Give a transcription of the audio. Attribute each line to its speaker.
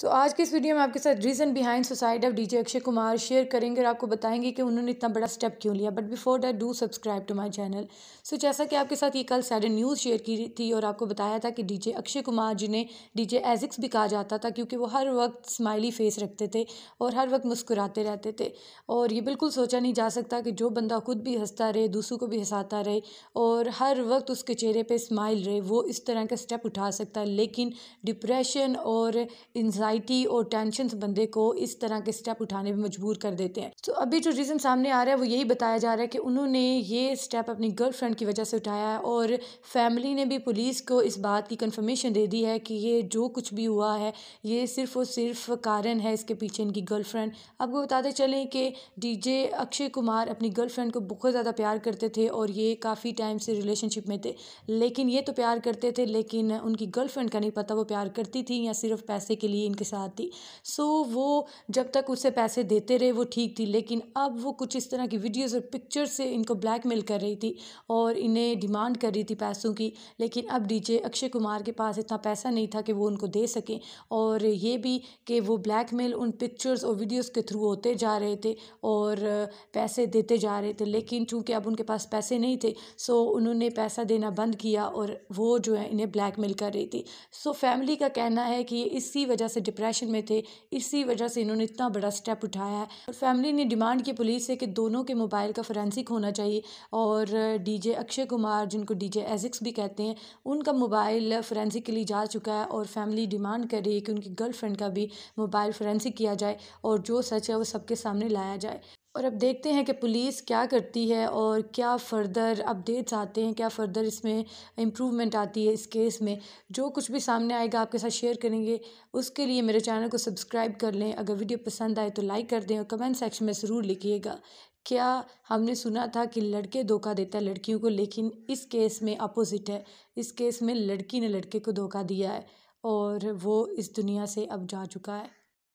Speaker 1: सो so, आज के इस वीडियो में आपके साथ reason behind suicide of DJ Akshay Kumar share करेंगे और आपको बताएंगे कि उन्होंने इतना बड़ा स्टेप क्यों लिया but before that do subscribe to my channel so जैसा कि आपके साथ ये कल सैडन न्यूज़ शेयर की थी और आपको बताया था कि डीजे अक्षय कुमार जिन्हें डी एजिक्स भी कहा जाता था क्योंकि वो हर वक्त स्माइली फेस रखते थे और हर वक्त मुस्कुराते रहते थे और ये बिल्कुल सोचा नहीं जा सकता कि जो बंदा खुद भी हंसता रहे दूसरों को भी हंसाता रहे और हर वक्त उसके चेहरे पर स्माइल रहे वो इस तरह का स्टेप उठा सकता है लेकिन डिप्रेशन और इंसान एंगजाइटी और टेंशन बंदे को इस तरह के स्टेप उठाने में मजबूर कर देते हैं तो अभी जो रीज़न सामने आ रहा है वो यही बताया जा रहा है कि उन्होंने ये स्टेप अपनी गर्लफ्रेंड की वजह से उठाया है और फैमिली ने भी पुलिस को इस बात की कन्फर्मेशन दे दी है कि ये जो कुछ भी हुआ है ये सिर्फ और सिर्फ कारण है इसके पीछे इनकी गर्लफ्रेंड आपको बताते चलें कि डीजे अक्षय कुमार अपनी गर्लफ्रेंड को बहुत ज़्यादा प्यार करते थे और ये काफ़ी टाइम से रिलेशनशिप में थे लेकिन ये तो प्यार करते थे लेकिन उनकी गर्लफ्रेंड का नहीं पता वो प्यार करती थी या सिर्फ पैसे के लिए उनके साथ थी सो so, वो जब तक उसे पैसे देते रहे वो ठीक थी लेकिन अब वो कुछ इस तरह की वीडियोज़ और पिक्चर्स से इनको ब्लैकमेल कर रही थी और इन्हें डिमांड कर रही थी पैसों की लेकिन अब डीजे अक्षय कुमार के पास इतना पैसा नहीं था कि वो उनको दे सकें और ये भी कि वो ब्लैकमेल उन पिक्चर्स और वीडियोज़ के थ्रू होते जा रहे थे और पैसे देते जा रहे थे लेकिन चूँकि अब उनके पास पैसे नहीं थे सो उन्होंने पैसा देना बंद किया और वो जो है इन्हें ब्लैकमेल कर रही थी सो फैमिली का कहना है कि इसी वजह से डिप्रेशन में थे इसी वजह से इन्होंने इतना बड़ा स्टेप उठाया है और फैमिली ने डिमांड की पुलिस से कि दोनों के मोबाइल का फोरेंसिक होना चाहिए और डीजे अक्षय कुमार जिनको डीजे एजिक्स भी कहते हैं उनका मोबाइल फोरेंसिक के लिए जा चुका है और फैमिली डिमांड कर रही है कि उनकी गर्लफ्रेंड का भी मोबाइल फोरेंसिक किया जाए और जो सच है वो सबके सामने लाया जाए और अब देखते हैं कि पुलिस क्या करती है और क्या फ़र्दर अपडेट्स आते हैं क्या फ़र्दर इसमें इम्प्रूवमेंट आती है इस केस में जो कुछ भी सामने आएगा आपके साथ शेयर करेंगे उसके लिए मेरे चैनल को सब्सक्राइब कर लें अगर वीडियो पसंद आए तो लाइक कर दें और कमेंट सेक्शन में ज़रूर लिखिएगा क्या हमने सुना था कि लड़के धोखा देता है लड़कियों को लेकिन इस केस में अपोज़िट है इस केस में लड़की ने लड़के को धोखा दिया है और वो इस दुनिया से अब जा चुका है